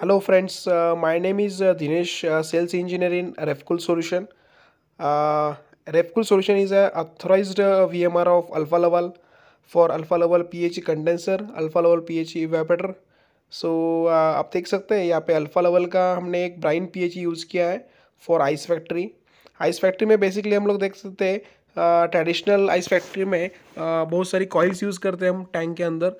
Hello friends my name is Dinesh sales engineer in Refcool solution Refcool solution is a Refcool V M R of Alfa Laval for Alfa Laval P H condenser Alfa Laval PH H so आप देख सकते हैं यहाँ पे alpha Laval का हमने एक Bryan pH use किया है for ice factory ice factory में बेसिकली हम लोग देख सकते हैं ट्रेडिशनल आइस फैक्ट्री में uh, बहुत सारी कॉइल्स यूज़ करते हैं हम टैंक के अंदर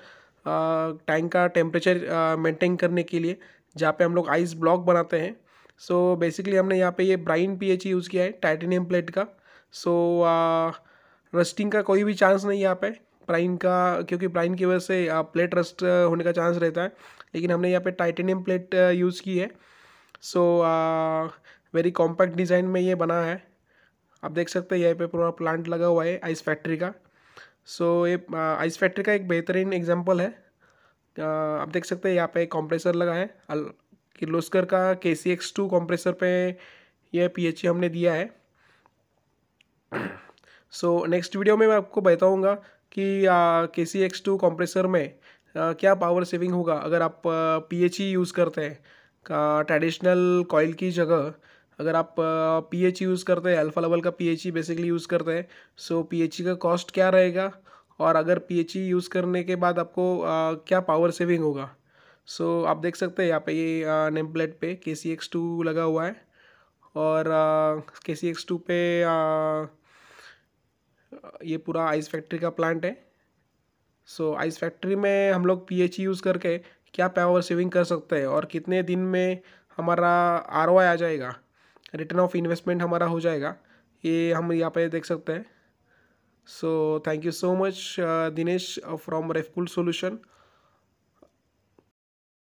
टैंक uh, का टेम्परेचर मेंटेन uh, करने के लिए जहाँ पे हम लोग आइस ब्लॉक बनाते हैं सो so, बेसिकली हमने यहाँ पे ये ब्राइन पीएच यूज़ किया है टाइटेनियम प्लेट का सो so, रस्टिंग का कोई भी चांस नहीं यहाँ पे ब्राइन का क्योंकि ब्राइन की वजह से प्लेट रस्ट होने का चांस रहता है लेकिन हमने यहाँ पे टाइटेनियम प्लेट यूज़ की है सो वेरी कॉम्पैक्ट डिज़ाइन में ये बना है आप देख सकते हैं यहाँ पे पूरा प्लांट लगा हुआ है आइस फैक्ट्री का सो so, ये आइस फैक्ट्री का एक बेहतरीन एग्जाम्पल है आप देख सकते हैं यहाँ पे कंप्रेसर लगा है किर्लोस्कर का के सी एक्स टू कॉम्प्रेसर पर यह पी एच e हमने दिया है सो so, नेक्स्ट वीडियो में मैं आपको बताऊँगा कि के सी एक्स टू कॉम्प्रेसर में आ, क्या पावर सेविंग होगा अगर आप पी एच ई यूज़ करते हैं का ट्रेडिशनल कॉयल की जगह अगर आप पी एच ई यूज़ करते हैं अल्फा लेवल का P H E basically use करते हैं सो पी एच ई का कॉस्ट क्या रहेगा और अगर पी एच ई यूज़ करने के बाद आपको आ, क्या पावर सेविंग होगा सो so, आप देख सकते हैं यहाँ पे ये नेम प्लेट पे के सी एक्स टू लगा हुआ है और के सी एक्स टू पे आ, ये पूरा आइस फैक्ट्री का प्लांट है सो so, आइस फैक्ट्री में हम लोग पी एच यूज़ करके क्या पावर सेविंग कर सकते हैं और कितने दिन में हमारा आर आ जाएगा रिटर्न ऑफ इन्वेस्टमेंट हमारा हो जाएगा ये हम यहाँ पे देख सकते हैं So thank you so much, uh, Dinesh uh, from RefCool Solution.